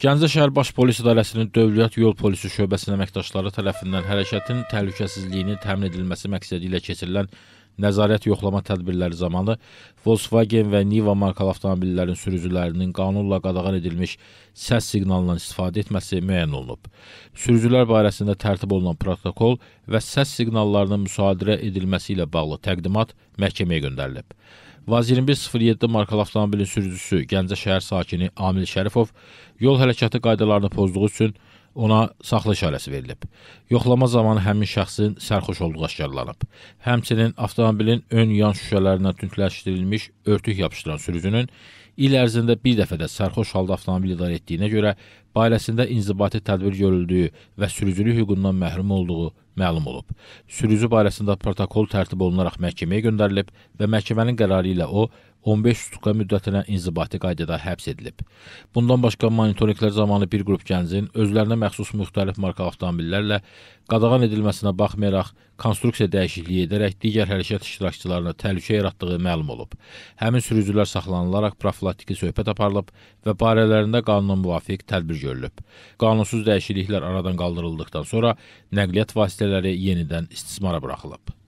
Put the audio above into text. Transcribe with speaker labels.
Speaker 1: Gəncə şəhər Baş Polis İdarəsinin Dövlət Yol Polisi şöbəsinin əməkdaşları tərəfindən hərəkətin təhlükəsizliyini təmin edilməsi məqsədi ilə keçirilən nəzarət yoxlama tədbirləri zamanı Volkswagen və Niva markalı avtomobillərin sürücülərinin qanunla qadağan edilmiş səs siqnalından istifadə etməsi müəyyən olunub. Sürücülər barəsində tərtib olunan protokol və səs siqnallarının müsadirə edilməsi ilə bağlı təqdimat məhkəməyə göndərilib. Vaz 2107 markalı avtomobilin sürücüsü Gəncə şəhər sakini Amil Şərifov yol hərəkəti qaydalarını pozduğu üçün ona saxla işarəsi verilib. Yoxlama zamanı həmin şəxsin sərxoş olduğu aşkarlanıb. Həmçinin avtomobilin ön yan şüşələrinə tündləşdirilmiş örtük yapışdıran sürücünün il ərzində bir dəfə də sərxoş halda avtomobil idarə etdiyinə görə barəsində inzibati tədbir görüldüyü və sürücülük hüququndan məhrum olduğu məlum olub. Sürücü barəsində protokol tərtib olunaraq məhkəməyə göndərilib və məhkəmənin qərarı ilə o 15 sutka müddətinə inzibati qaydada həbs edilib. Bundan başqa monitorinqlər zamanı bir qrup gəncin özlərinə məxsus müxtəlif marka avtomobillərlə qadağan edilməsinə baxmayaraq konstruksiya dəyişikliyi edərək digər hərəkət iştirakçılarına təhlükə yaratdığı məlum olub. Həmin sürücülər saxlanılaraq profilaktiki söhbət aparılıb və barələrində qanuna müvafiq tədbir görülüb. Qanunsuz dəyişikliklər aradan qaldırıldıqdan sonra nəqliyyat vasitələri yenidən istismara buraxılıb.